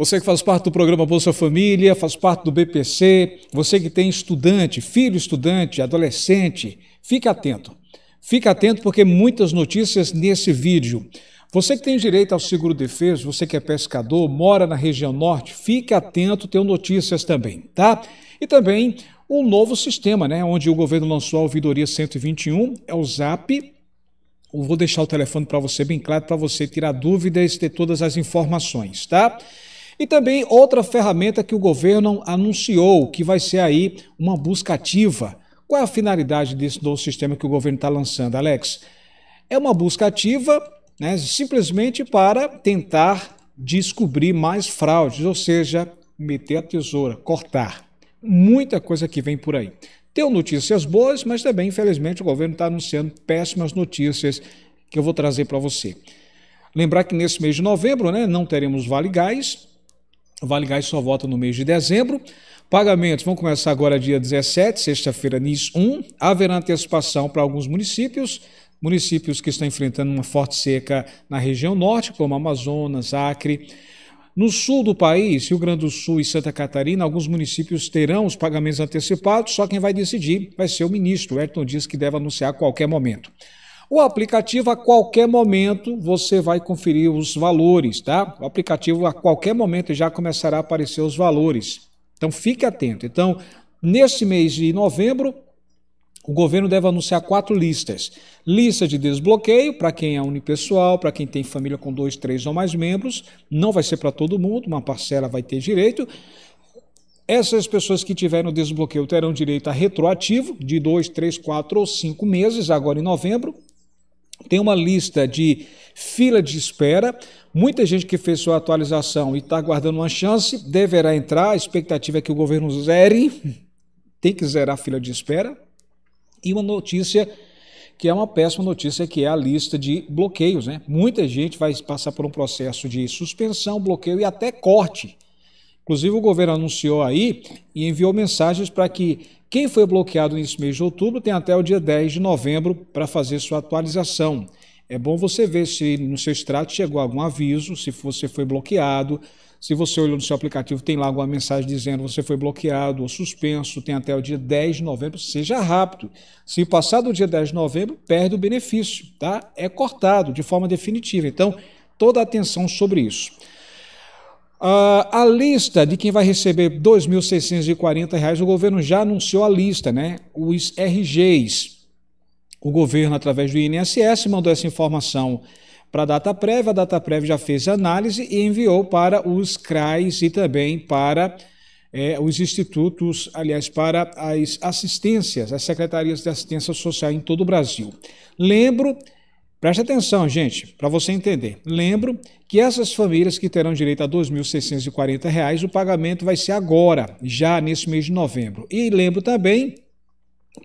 Você que faz parte do programa Bolsa Família, faz parte do BPC, você que tem estudante, filho estudante, adolescente, fique atento. Fique atento porque muitas notícias nesse vídeo. Você que tem direito ao seguro defeso, você que é pescador, mora na região norte, fique atento, tem notícias também, tá? E também o um novo sistema, né, onde o governo lançou a ouvidoria 121, é o ZAP. Eu vou deixar o telefone para você bem claro, para você tirar dúvidas e ter todas as informações, tá? E também outra ferramenta que o governo anunciou, que vai ser aí uma busca ativa. Qual é a finalidade desse novo sistema que o governo está lançando, Alex? É uma busca ativa, né, simplesmente para tentar descobrir mais fraudes, ou seja, meter a tesoura, cortar. Muita coisa que vem por aí. Tem notícias boas, mas também, infelizmente, o governo está anunciando péssimas notícias que eu vou trazer para você. Lembrar que nesse mês de novembro né, não teremos Vale Gás, Vale e só vota no mês de dezembro. Pagamentos vão começar agora dia 17, sexta-feira, NIS 1. Haverá antecipação para alguns municípios, municípios que estão enfrentando uma forte seca na região norte, como Amazonas, Acre. No sul do país, Rio Grande do Sul e Santa Catarina, alguns municípios terão os pagamentos antecipados, só quem vai decidir vai ser o ministro. O Ayrton diz que deve anunciar a qualquer momento. O aplicativo, a qualquer momento, você vai conferir os valores, tá? O aplicativo, a qualquer momento, já começará a aparecer os valores. Então, fique atento. Então, neste mês de novembro, o governo deve anunciar quatro listas: lista de desbloqueio para quem é unipessoal, para quem tem família com dois, três ou mais membros. Não vai ser para todo mundo, uma parcela vai ter direito. Essas pessoas que tiveram desbloqueio terão direito a retroativo de dois, três, quatro ou cinco meses, agora em novembro. Tem uma lista de fila de espera. Muita gente que fez sua atualização e está aguardando uma chance deverá entrar. A expectativa é que o governo zere. Tem que zerar a fila de espera. E uma notícia que é uma péssima notícia, que é a lista de bloqueios. Né? Muita gente vai passar por um processo de suspensão, bloqueio e até corte. Inclusive, o governo anunciou aí e enviou mensagens para que quem foi bloqueado nesse mês de outubro tem até o dia 10 de novembro para fazer sua atualização. É bom você ver se no seu extrato chegou algum aviso, se você foi bloqueado, se você olhou no seu aplicativo, tem lá alguma mensagem dizendo você foi bloqueado ou suspenso, tem até o dia 10 de novembro, seja rápido. Se passar do dia 10 de novembro, perde o benefício, tá? É cortado de forma definitiva. Então, toda atenção sobre isso. Uh, a lista de quem vai receber R$ 2.640, o governo já anunciou a lista, né? Os RGs. O governo, através do INSS, mandou essa informação para a data prévia. A data prévia já fez análise e enviou para os CRAs e também para é, os institutos, aliás, para as assistências, as secretarias de assistência social em todo o Brasil. Lembro Preste atenção, gente, para você entender. Lembro que essas famílias que terão direito a R$ 2.640, o pagamento vai ser agora, já nesse mês de novembro. E lembro também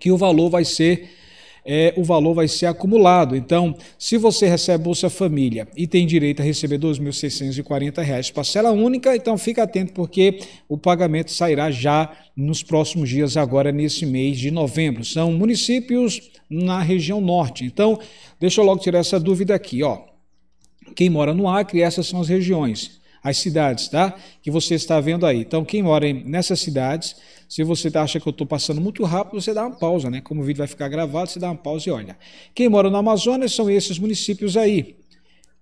que o valor vai ser é, o valor vai ser acumulado. Então, se você recebe Bolsa Família e tem direito a receber R$ 2.640 parcela única, então fica atento porque o pagamento sairá já nos próximos dias, agora nesse mês de novembro. São municípios na região norte. Então, deixa eu logo tirar essa dúvida aqui, ó. Quem mora no Acre, essas são as regiões as cidades, tá? Que você está vendo aí. Então, quem mora nessas cidades, se você tá, acha que eu estou passando muito rápido, você dá uma pausa, né? Como o vídeo vai ficar gravado, você dá uma pausa e olha. Quem mora no Amazonas são esses municípios aí,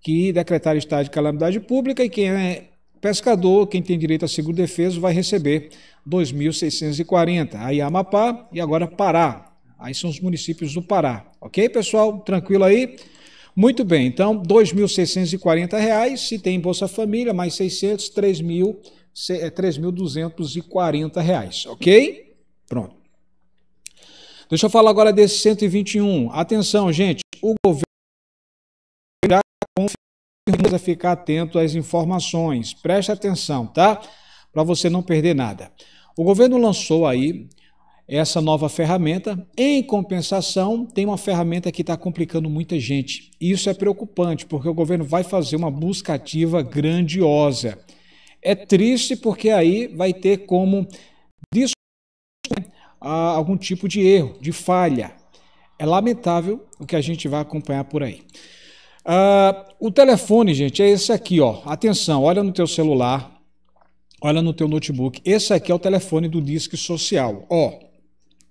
que decretaram estado de calamidade pública e quem é pescador, quem tem direito a seguro defeso, vai receber 2.640. Aí Amapá e agora Pará. Aí são os municípios do Pará. Ok, pessoal? Tranquilo aí? Muito bem, então R$ reais se tem Bolsa Família, mais 600, R$ 3.240, ok? Pronto. Deixa eu falar agora desse 121. Atenção, gente, o governo irá confirmar, ficar atento às informações. Preste atenção, tá? Para você não perder nada. O governo lançou aí essa nova ferramenta. Em compensação, tem uma ferramenta que está complicando muita gente. Isso é preocupante, porque o governo vai fazer uma busca ativa grandiosa. É triste, porque aí vai ter como né, algum tipo de erro, de falha. É lamentável o que a gente vai acompanhar por aí. Uh, o telefone, gente, é esse aqui, ó. Atenção, olha no teu celular, olha no teu notebook. Esse aqui é o telefone do Disque Social, ó.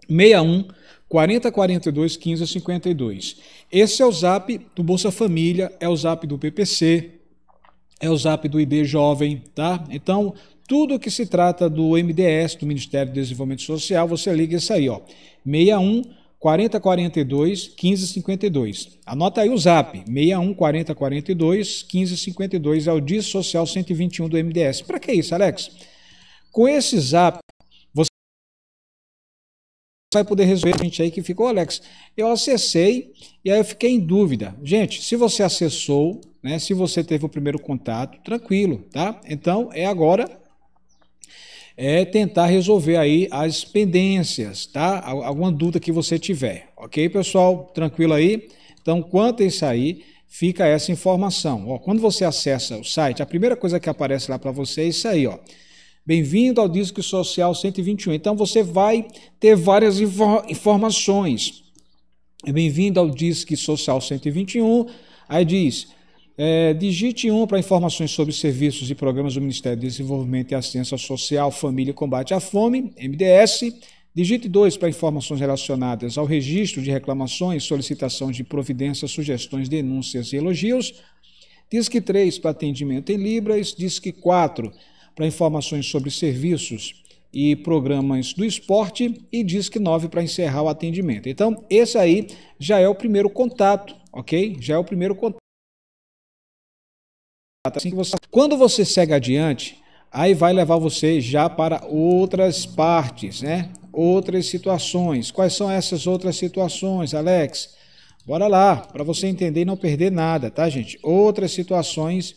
61 4042 1552. Esse é o zap do Bolsa Família, é o zap do PPC, é o zap do ID Jovem, tá? Então, tudo que se trata do MDS, do Ministério do Desenvolvimento Social, você liga isso aí, ó. 61 4042 1552. Anota aí o zap, 61 4042 1552 é o Diz Social 121 do MDS. Para que isso, Alex? Com esse zap vai poder resolver a gente aí que ficou, Alex. Eu acessei e aí eu fiquei em dúvida. Gente, se você acessou, né, se você teve o primeiro contato, tranquilo, tá? Então é agora é tentar resolver aí as pendências, tá? Alguma dúvida que você tiver, ok, pessoal? Tranquilo aí? Então, quanto a isso aí, fica essa informação. Ó, quando você acessa o site, a primeira coisa que aparece lá para você é isso aí, ó. Bem-vindo ao Disco Social 121. Então você vai ter várias informações. É bem-vindo ao Disque Social 121. Aí diz: é, digite 1 um para informações sobre serviços e programas do Ministério do Desenvolvimento e Assistência Social, Família e Combate à Fome, MDS. Digite 2 para informações relacionadas ao registro de reclamações, solicitações de providências, sugestões, denúncias e elogios. Disque 3 para atendimento em Libras. Disque 4 para informações sobre serviços e programas do esporte e Disque 9 para encerrar o atendimento. Então, esse aí já é o primeiro contato, ok? Já é o primeiro contato. Assim que você... Quando você segue adiante, aí vai levar você já para outras partes, né? Outras situações. Quais são essas outras situações, Alex? Bora lá, para você entender e não perder nada, tá, gente? Outras situações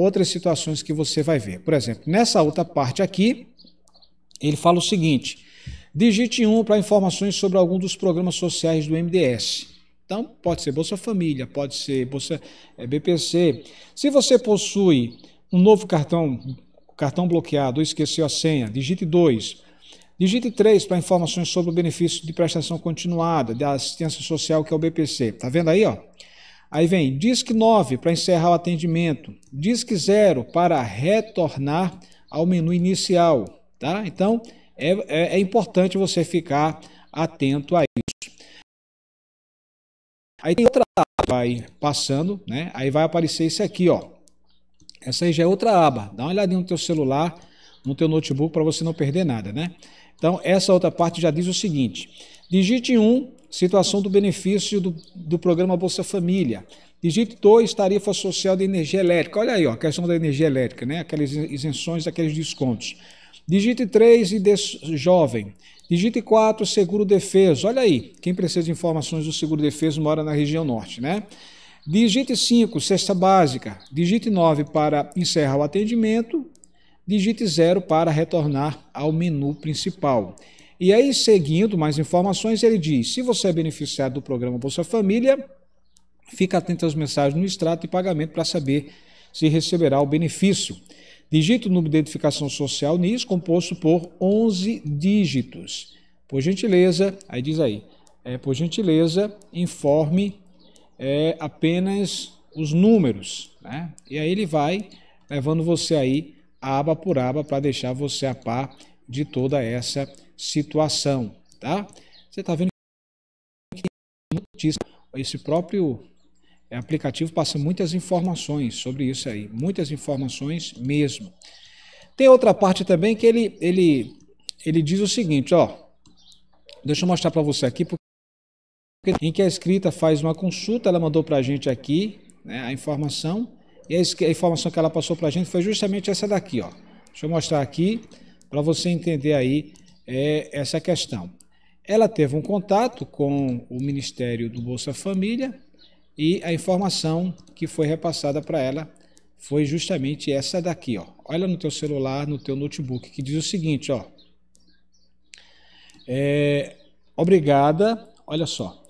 outras situações que você vai ver. Por exemplo, nessa outra parte aqui, ele fala o seguinte: digite 1 um para informações sobre algum dos programas sociais do MDS. Então, pode ser Bolsa Família, pode ser Bolsa eh, BPC. Se você possui um novo cartão, cartão bloqueado ou esqueceu a senha, digite 2. Digite 3 para informações sobre o benefício de prestação continuada da assistência social, que é o BPC. Tá vendo aí, ó? Aí vem DISC 9 para encerrar o atendimento, DISC 0 para retornar ao menu inicial, tá? Então é, é, é importante você ficar atento a isso. Aí tem outra aba, vai passando, né? Aí vai aparecer isso aqui, ó. Essa aí já é outra aba. Dá uma olhadinha no teu celular, no teu notebook para você não perder nada, né? Então, essa outra parte já diz o seguinte: digite 1, situação do benefício do, do programa Bolsa Família. Digite 2, tarifa social de energia elétrica. Olha aí, ó, a questão da energia elétrica, né? aquelas isenções, aqueles descontos. Digite 3, jovem. Digite 4, seguro defeso. Olha aí, quem precisa de informações do seguro defeso mora na região norte, né? Digite 5, cesta básica. Digite 9 para encerrar o atendimento digite zero para retornar ao menu principal. E aí, seguindo mais informações, ele diz: se você é beneficiado do programa Bolsa Família, fica atento às mensagens no extrato e pagamento para saber se receberá o benefício. Digite o número de identificação social NIS composto por 11 dígitos. Por gentileza, aí diz aí, é, por gentileza, informe é, apenas os números. Né? E aí ele vai levando você aí aba por aba para deixar você a par de toda essa situação, tá? Você está vendo que esse próprio é, aplicativo passa muitas informações sobre isso aí, muitas informações mesmo. Tem outra parte também que ele ele ele diz o seguinte, ó, deixa eu mostrar para você aqui porque em que a escrita faz uma consulta, ela mandou para a gente aqui né, a informação e a informação que ela passou para a gente foi justamente essa daqui. Ó. Deixa eu mostrar aqui para você entender aí é, essa questão. Ela teve um contato com o Ministério do Bolsa Família e a informação que foi repassada para ela foi justamente essa daqui. Ó. Olha no teu celular, no teu notebook, que diz o seguinte. Ó. É, obrigada, olha só.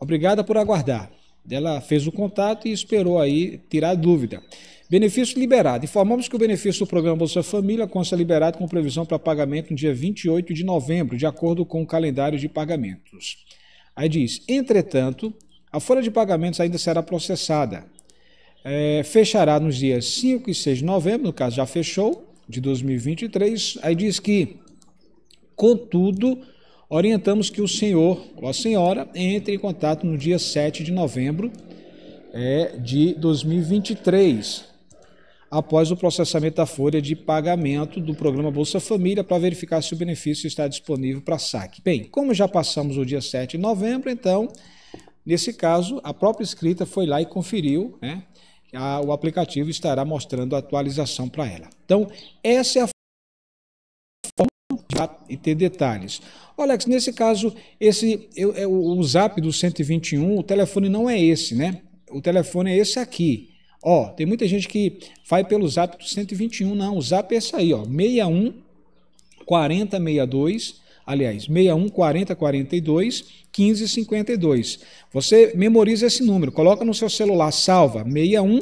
Obrigada por aguardar. Ela fez o contato e esperou aí tirar a dúvida. Benefício liberado. Informamos que o benefício do programa Bolsa Família consta liberado com previsão para pagamento no dia 28 de novembro, de acordo com o calendário de pagamentos. Aí diz: entretanto, a folha de pagamentos ainda será processada. É, fechará nos dias 5 e 6 de novembro, no caso já fechou, de 2023. Aí diz que, contudo, orientamos que o senhor ou a senhora entre em contato no dia 7 de novembro é, de 2023, após o processamento da folha de pagamento do programa Bolsa Família, para verificar se o benefício está disponível para saque. Bem, como já passamos o dia 7 de novembro, então, nesse caso, a própria escrita foi lá e conferiu, né? o aplicativo estará mostrando a atualização para ela. Então, essa é a e ter detalhes. Alex, nesse caso, esse eu, eu, é, o zap do 121, o telefone não é esse, né? O telefone é esse aqui. Ó, tem muita gente que vai pelo zap do 121, não. O zap é esse aí, ó. 61 4062 aliás, 61 40 42 15 52. Você memoriza esse número, coloca no seu celular, salva 61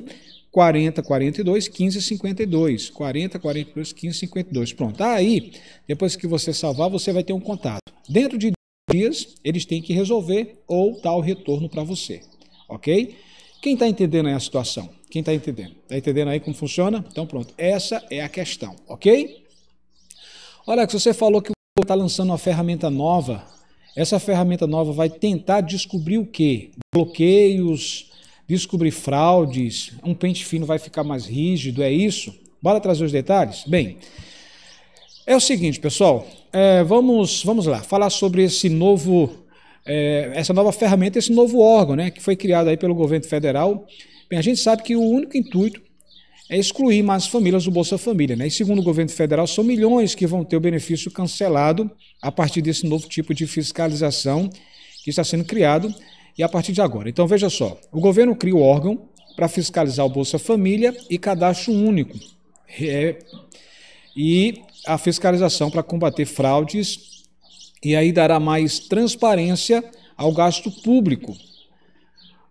40, 42, 15, 52. 40, 42, 15, 52. Pronto. Tá aí, depois que você salvar, você vai ter um contato. Dentro de dias, eles têm que resolver ou dar o retorno para você. Ok? Quem está entendendo aí a situação? Quem está entendendo? Está entendendo aí como funciona? Então, pronto. Essa é a questão. Ok? Olha, você falou que está lançando uma ferramenta nova. Essa ferramenta nova vai tentar descobrir o quê? Bloqueios descobrir fraudes, um pente fino vai ficar mais rígido, é isso? Bora trazer os detalhes? Bem, é o seguinte, pessoal, é, vamos, vamos lá, falar sobre esse novo, é, essa nova ferramenta, esse novo órgão, né, que foi criado aí pelo governo federal. Bem, a gente sabe que o único intuito é excluir mais famílias do Bolsa Família. Né? E segundo o governo federal, são milhões que vão ter o benefício cancelado a partir desse novo tipo de fiscalização que está sendo criado e a partir de agora. Então veja só, o governo cria o órgão para fiscalizar o Bolsa Família e cadastro único. É, e a fiscalização para combater fraudes e aí dará mais transparência ao gasto público.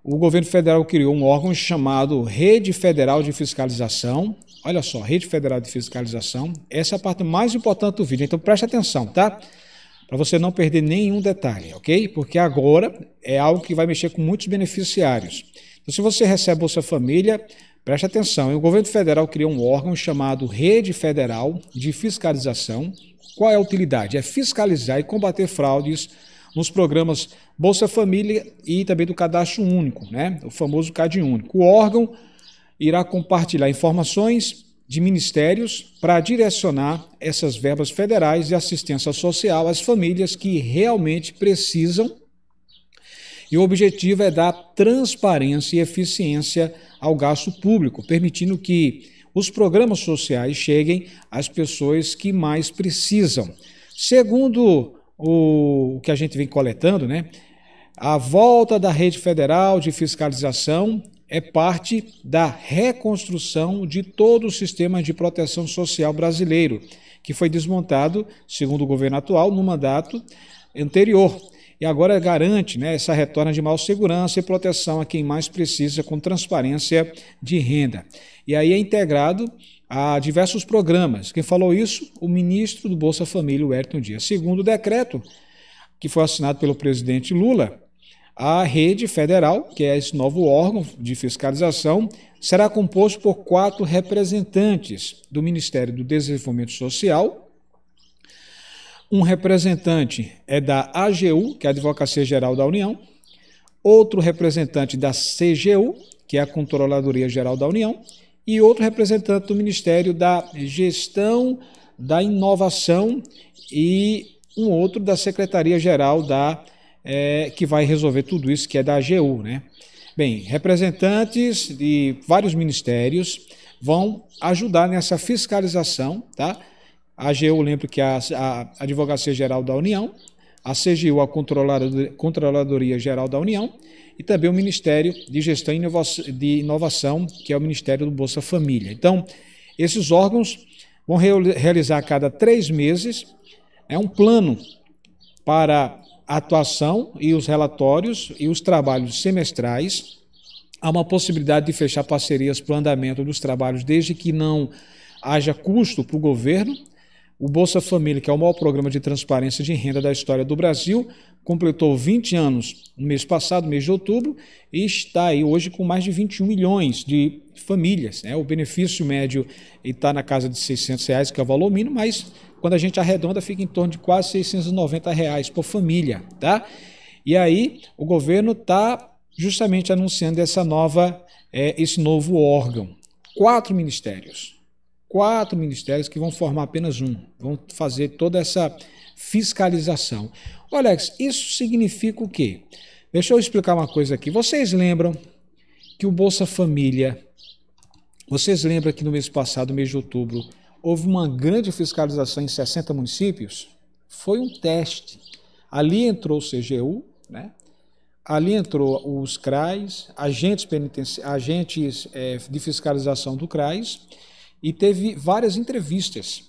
O governo federal criou um órgão chamado Rede Federal de Fiscalização. Olha só, Rede Federal de Fiscalização. Essa é a parte mais importante do vídeo, então preste atenção, tá? para você não perder nenhum detalhe, ok? Porque agora é algo que vai mexer com muitos beneficiários. Então, se você recebe Bolsa Família, preste atenção. O governo federal criou um órgão chamado Rede Federal de Fiscalização. Qual é a utilidade? É fiscalizar e combater fraudes nos programas Bolsa Família e também do Cadastro Único, né? O famoso CadÚnico. Único. O órgão irá compartilhar informações de ministérios para direcionar essas verbas federais de assistência social às famílias que realmente precisam. E o objetivo é dar transparência e eficiência ao gasto público, permitindo que os programas sociais cheguem às pessoas que mais precisam. Segundo o que a gente vem coletando, né? A volta da rede federal de fiscalização é parte da reconstrução de todo o sistema de proteção social brasileiro, que foi desmontado, segundo o governo atual, no mandato anterior. E agora garante né, essa retorna de maior segurança e proteção a quem mais precisa, com transparência de renda. E aí é integrado a diversos programas. Quem falou isso? O ministro do Bolsa Família, o Dias. Segundo o decreto que foi assinado pelo presidente Lula, a rede federal, que é esse novo órgão de fiscalização, será composto por quatro representantes do Ministério do Desenvolvimento Social. Um representante é da AGU, que é a Advocacia Geral da União, outro representante da CGU, que é a Controladoria Geral da União, e outro representante do Ministério da Gestão da Inovação e um outro da Secretaria Geral da é, que vai resolver tudo isso, que é da AGU. Né? Bem, representantes de vários ministérios vão ajudar nessa fiscalização. Tá? A AGU, lembro que é a, Advocacia Geral da União, a CGU, a Controladoria Geral da União, e também o Ministério de Gestão de Inovação, que é o Ministério do Bolsa Família. Então, esses órgãos vão realizar a cada três meses é um plano para a atuação e os relatórios e os trabalhos semestrais. Há uma possibilidade de fechar parcerias para o andamento dos trabalhos, desde que não haja custo para o governo. O Bolsa Família, que é o maior programa de transparência de renda da história do Brasil, completou 20 anos no mês passado, mês de outubro, e está aí hoje com mais de 21 milhões de famílias. Né? O benefício médio está na casa de 600 reais, que é o valor mínimo, mas quando a gente arredonda, fica em torno de quase 690 reais por família, tá? E aí o governo está justamente anunciando essa nova, é, esse novo órgão. Quatro ministérios, quatro ministérios que vão formar apenas um, vão fazer toda essa fiscalização. Olha, Alex, isso significa o quê? Deixa eu explicar uma coisa aqui. Vocês lembram que o Bolsa Família, vocês lembram que no mês passado, mês de outubro, houve uma grande fiscalização em 60 municípios, foi um teste. Ali entrou o CGU, né? ali entrou os CRAs, agentes, agentes é, de fiscalização do CRAs, e teve várias entrevistas.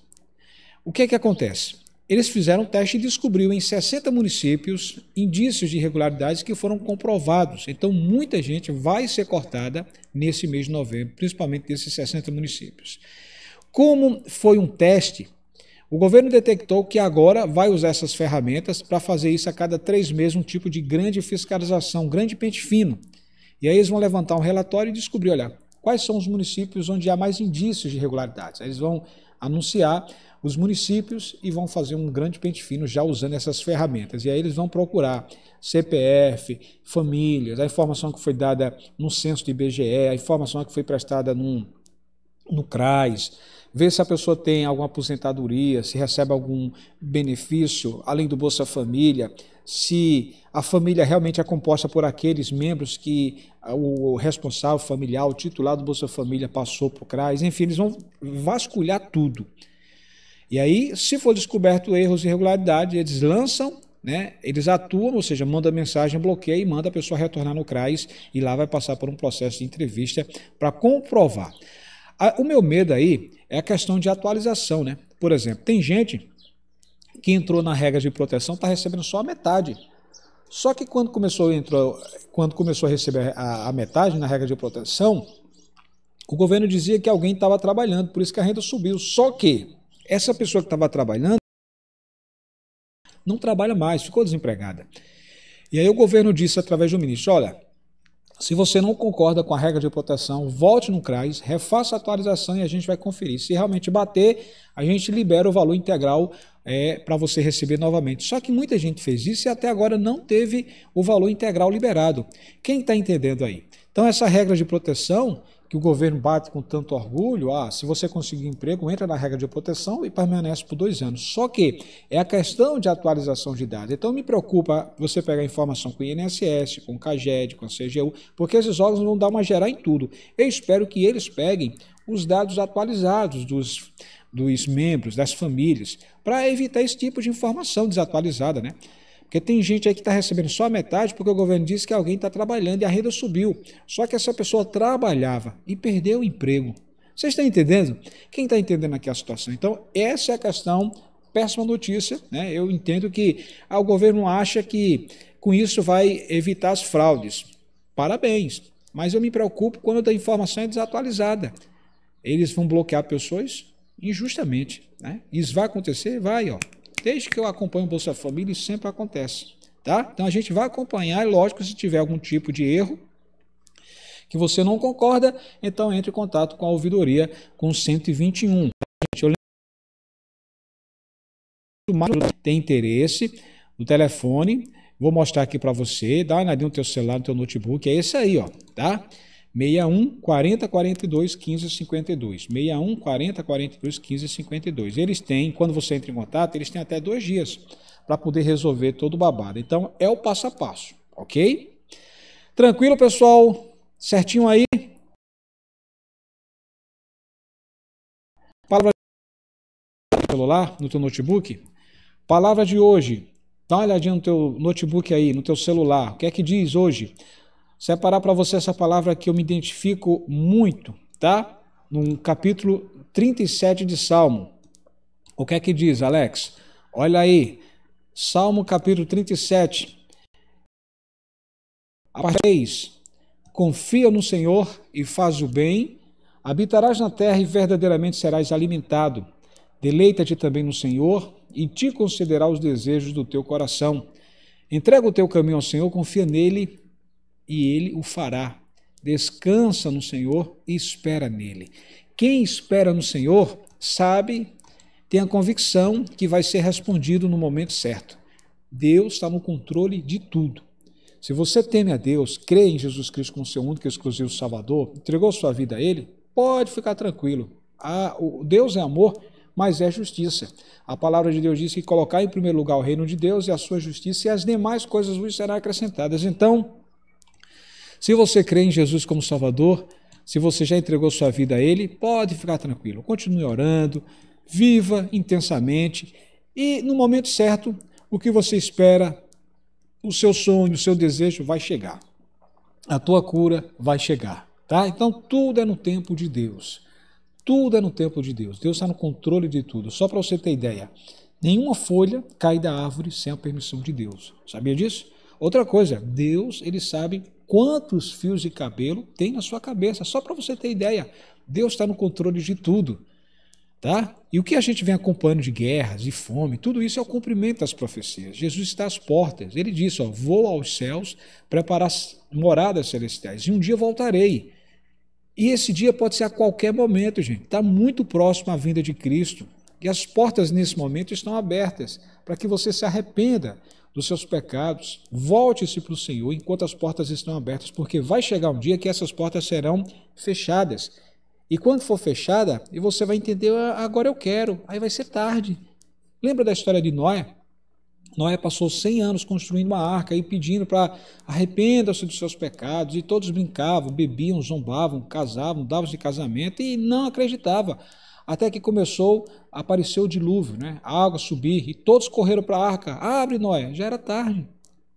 O que é que acontece? Eles fizeram um teste e descobriu em 60 municípios indícios de irregularidades que foram comprovados. Então, muita gente vai ser cortada nesse mês de novembro, principalmente desses 60 municípios. Como foi um teste, o governo detectou que agora vai usar essas ferramentas para fazer isso a cada três meses, um tipo de grande fiscalização, um grande pente fino. E aí eles vão levantar um relatório e descobrir, olha, quais são os municípios onde há mais indícios de irregularidades. Aí eles vão anunciar os municípios e vão fazer um grande pente fino já usando essas ferramentas. E aí eles vão procurar CPF, famílias, a informação que foi dada no censo do IBGE, a informação que foi prestada num, no CRAS, ver se a pessoa tem alguma aposentadoria, se recebe algum benefício, além do Bolsa Família, se a família realmente é composta por aqueles membros que ah, o responsável familiar, o titular do Bolsa Família passou por Craes. enfim, eles vão vasculhar tudo. E aí, se for descoberto erros e irregularidades, eles lançam, né, eles atuam, ou seja, manda mensagem, bloqueia e manda a pessoa retornar no CRAS e lá vai passar por um processo de entrevista para comprovar. O meu medo aí é a questão de atualização, né? Por exemplo, tem gente que entrou na regra de proteção está recebendo só a metade. Só que quando começou, entrou, quando começou a receber a, a metade na regra de proteção, o governo dizia que alguém estava trabalhando, por isso que a renda subiu. Só que essa pessoa que estava trabalhando não trabalha mais, ficou desempregada. E aí o governo disse através do ministro: olha, se você não concorda com a regra de proteção, volte no CRAS, refaça a atualização e a gente vai conferir. Se realmente bater, a gente libera o valor integral é, para você receber novamente. Só que muita gente fez isso e até agora não teve o valor integral liberado. Quem está entendendo aí? Então, essa regra de proteção que o governo bate com tanto orgulho, ah, se você conseguir emprego, entra na regra de proteção e permanece por dois anos. Só que é a questão de atualização de dados. Então me preocupa você pegar informação com o INSS, com o CAGED, com a CGU, porque esses órgãos vão dar uma gerar em tudo. Eu espero que eles peguem os dados atualizados dos, dos membros, das famílias, para evitar esse tipo de informação desatualizada, né? Porque tem gente aí que está recebendo só a metade porque o governo disse que alguém está trabalhando e a renda subiu. Só que essa pessoa trabalhava e perdeu o emprego. Vocês estão entendendo? Quem está entendendo aqui a situação? Então, essa é a questão, péssima notícia. Né? Eu entendo que ah, o governo acha que com isso vai evitar as fraudes. Parabéns. Mas eu me preocupo quando a informação é desatualizada. Eles vão bloquear pessoas injustamente. Né? Isso vai acontecer? Vai, ó desde que eu acompanho o Bolsa Família, isso sempre acontece. Tá? Então a gente vai acompanhar, e lógico, se tiver algum tipo de erro que você não concorda, então entre em contato com a ouvidoria com 121. Eu lembro tem interesse, no telefone, vou mostrar aqui para você, dá uma olhadinha no teu celular, no teu notebook, é esse aí, ó, tá? 61 40 42 15 52. 61 40 42 15 52. Eles têm, quando você entra em contato, eles têm até dois dias para poder resolver todo o babado. Então é o passo a passo, ok? Tranquilo, pessoal? Certinho aí? Palavra no celular, no teu notebook? Palavra de hoje. Dá uma olhadinha no teu notebook aí, no teu celular. O que é que diz hoje? separar é para você essa palavra que eu me identifico muito, tá? No capítulo 37 de Salmo. O que é que diz, Alex? Olha aí, Salmo capítulo 37, a parte 3. Confia no Senhor e faz o bem, habitarás na terra e verdadeiramente serás alimentado. Deleita-te também no Senhor e te concederá os desejos do teu coração. Entrega o teu caminho ao Senhor, confia nele e ele o fará. Descansa no Senhor e espera nele. Quem espera no Senhor sabe, tem a convicção que vai ser respondido no momento certo. Deus está no controle de tudo. Se você teme a Deus, crê em Jesus Cristo como seu único e exclusivo Salvador, entregou sua vida a Ele, pode ficar tranquilo. Deus é amor, mas é justiça. A palavra de Deus diz que colocar em primeiro lugar o reino de Deus e a sua justiça, e as demais coisas lhe serão acrescentadas. Então, se você crê em Jesus como Salvador, se você já entregou sua vida a Ele, pode ficar tranquilo. Continue orando, viva intensamente e, no momento certo, o que você espera, o seu sonho, o seu desejo vai chegar. A tua cura vai chegar, tá? Então, tudo é no tempo de Deus. Tudo é no tempo de Deus. Deus está no controle de tudo. Só para você ter ideia, nenhuma folha cai da árvore sem a permissão de Deus. Sabia disso? Outra coisa, Deus, ele sabe quantos fios de cabelo tem na sua cabeça, só para você ter ideia. Deus está no controle de tudo. Tá? E o que a gente vem acompanhando de guerras, de fome, tudo isso é o cumprimento das profecias. Jesus está às portas. Ele disse: ó, Vou aos céus preparar moradas celestiais e um dia voltarei. E esse dia pode ser a qualquer momento, gente. Está muito próximo à vinda de Cristo. E as portas nesse momento estão abertas para que você se arrependa, dos seus pecados, volte-se para o Senhor enquanto as portas estão abertas, porque vai chegar um dia que essas portas serão fechadas. E quando for fechada, e você vai entender, ah, agora eu quero, aí vai ser tarde. Lembra da história de Noé? Noé passou 100 anos construindo uma arca e pedindo para arrependa-se dos seus pecados, e todos brincavam, bebiam, zombavam, casavam, davam de casamento e não acreditava até que começou a aparecer o dilúvio, né? a água subir, e todos correram para a arca. Abre, Noé, já era tarde.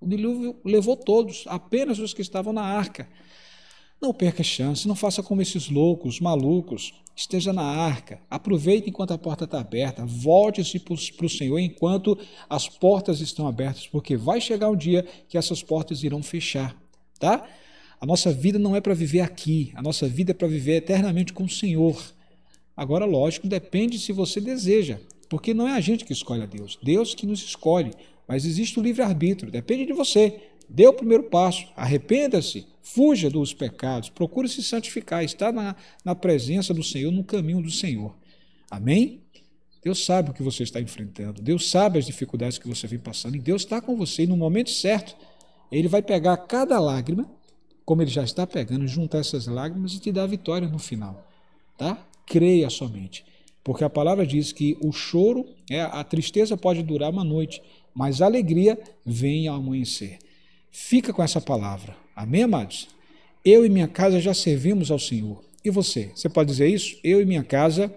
O dilúvio levou todos, apenas os que estavam na arca. Não perca chance, não faça como esses loucos, malucos. Esteja na arca, aproveite enquanto a porta está aberta, volte-se para o Senhor enquanto as portas estão abertas, porque vai chegar um dia que essas portas irão fechar, tá? A nossa vida não é para viver aqui, a nossa vida é para viver eternamente com o Senhor. Agora, lógico, depende se você deseja, porque não é a gente que escolhe a Deus, Deus que nos escolhe, mas existe o livre-arbítrio, depende de você. Dê o primeiro passo, arrependa-se, fuja dos pecados, procure se santificar, está na, na presença do Senhor, no caminho do Senhor. Amém? Deus sabe o que você está enfrentando, Deus sabe as dificuldades que você vem passando, e Deus está com você, e no momento certo, Ele vai pegar cada lágrima, como Ele já está pegando, juntar essas lágrimas e te dar a vitória no final. Tá? creia somente. Porque a palavra diz que o choro, é, a tristeza pode durar uma noite, mas a alegria vem ao amanhecer. Fica com essa palavra. Amém, amados? Eu e minha casa já servimos ao Senhor. E você? Você pode dizer isso? Eu e minha casa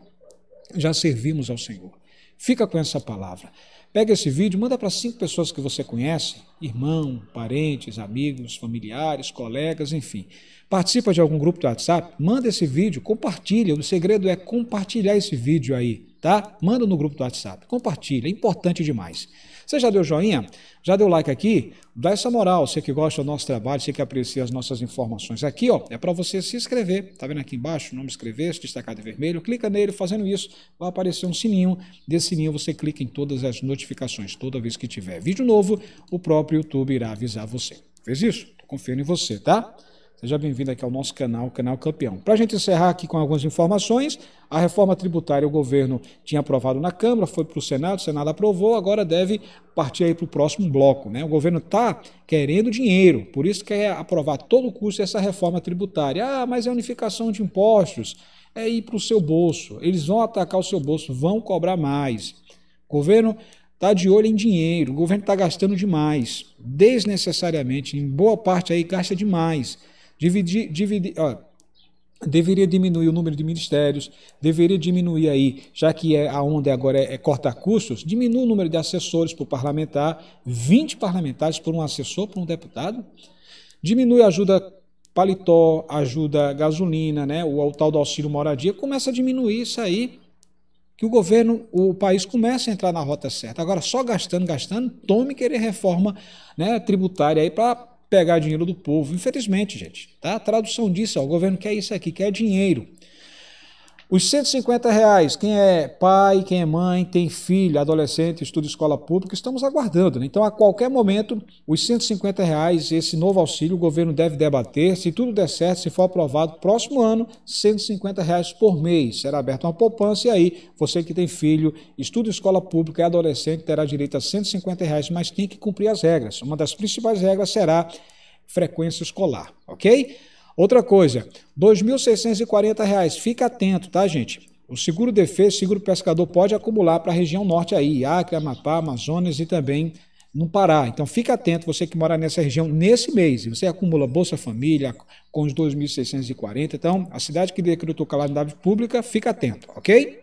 já servimos ao Senhor. Fica com essa palavra. Pega esse vídeo, manda para cinco pessoas que você conhece, irmão, parentes, amigos, familiares, colegas, enfim. Participa de algum grupo do WhatsApp, manda esse vídeo, compartilha. O segredo é compartilhar esse vídeo aí, tá? Manda no grupo do WhatsApp, compartilha, é importante demais. Você já deu joinha? Já deu like aqui? Dá essa moral, você que gosta do nosso trabalho, você que aprecia as nossas informações. Aqui, ó, é para você se inscrever. Tá vendo aqui embaixo? Nome inscrever, se destacado em vermelho. Clica nele, fazendo isso, vai aparecer um sininho. Desse sininho você clica em todas as notificações. Toda vez que tiver vídeo novo, o próprio YouTube irá avisar você. Fez isso? Tô confiando em você, tá? Seja bem-vindo aqui ao nosso canal, Canal Campeão. Para a gente encerrar aqui com algumas informações, a reforma tributária o governo tinha aprovado na Câmara, foi para o Senado, o Senado aprovou, agora deve partir aí para o próximo bloco. Né? O governo está querendo dinheiro, por isso quer aprovar todo o custo essa reforma tributária. Ah, mas é unificação de impostos, é ir para o seu bolso. Eles vão atacar o seu bolso, vão cobrar mais. O governo está de olho em dinheiro, o governo está gastando demais, desnecessariamente, em boa parte aí gasta demais. Dividir, dividir, ó, deveria diminuir o número de ministérios, deveria diminuir aí, já que é a onda agora é, é cortar custos, diminui o número de assessores por parlamentar, 20 parlamentares por um assessor, por um deputado, diminui a ajuda paletó, ajuda gasolina, né, o tal do auxílio moradia, começa a diminuir isso aí, que o governo, o país começa a entrar na rota certa. Agora, só gastando, gastando, tome querer reforma né, tributária aí para pegar dinheiro do povo. Infelizmente, gente, tá? A tradução disso, ó, o governo quer isso aqui, quer dinheiro. Os 150 reais, quem é pai, quem é mãe, tem filho, adolescente, estuda escola pública, estamos aguardando. Né? Então, a qualquer momento, os 150 reais, esse novo auxílio, o governo deve debater. Se tudo der certo, se for aprovado, próximo ano, 150 reais por mês. Será aberta uma poupança e aí, você que tem filho, estuda escola pública, é adolescente, terá direito a 150 reais, mas tem que cumprir as regras. Uma das principais regras será frequência escolar, ok? Outra coisa, R$ 2.640, fica atento, tá, gente? O seguro defesa, seguro pescador pode acumular para a região norte aí, Acre, Amapá, Amazonas e também no Pará. Então fica atento, você que mora nessa região, nesse mês, você acumula Bolsa Família com os 2.640. Então, a cidade que decretou calamidade pública, fica atento, ok?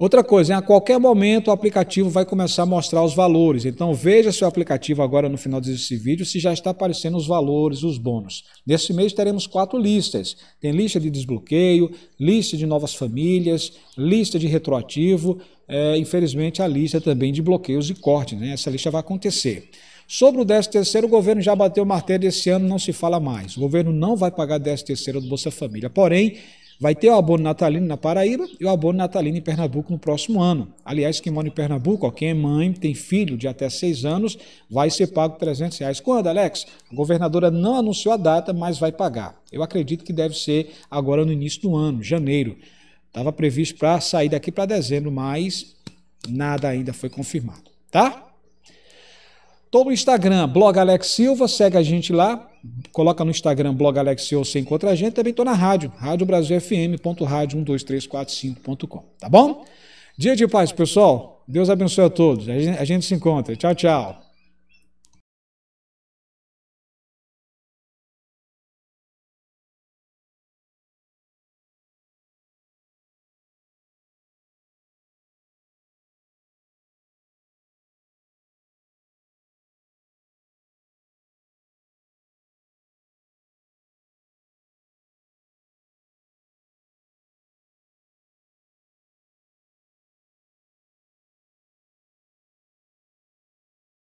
Outra coisa, a qualquer momento o aplicativo vai começar a mostrar os valores. Então veja seu aplicativo agora no final desse vídeo se já está aparecendo os valores, os bônus. Nesse mês teremos quatro listas. Tem lista de desbloqueio, lista de novas famílias, lista de retroativo, é, infelizmente a lista também de bloqueios e cortes. Né? Essa lista vai acontecer. Sobre o 13 o governo já bateu o martelo esse ano, não se fala mais. O governo não vai pagar 13 do Bolsa Família. Porém, Vai ter o abono natalino na Paraíba e o abono natalino em Pernambuco no próximo ano. Aliás, quem mora em Pernambuco, ó, quem é mãe, tem filho de até seis anos, vai ser pago 300 reais. Quando, Alex? A governadora não anunciou a data, mas vai pagar. Eu acredito que deve ser agora no início do ano, janeiro. Estava previsto para sair daqui para dezembro, mas nada ainda foi confirmado, tá? Tô no Instagram, blog Alex Silva, segue a gente lá. Coloca no Instagram, blog Alexio, você encontra a gente. Também estou na rádio, rádiobrasilfmrádio 12345com tá bom? Dia de paz, pessoal. Deus abençoe a todos. A gente, a gente se encontra. Tchau, tchau.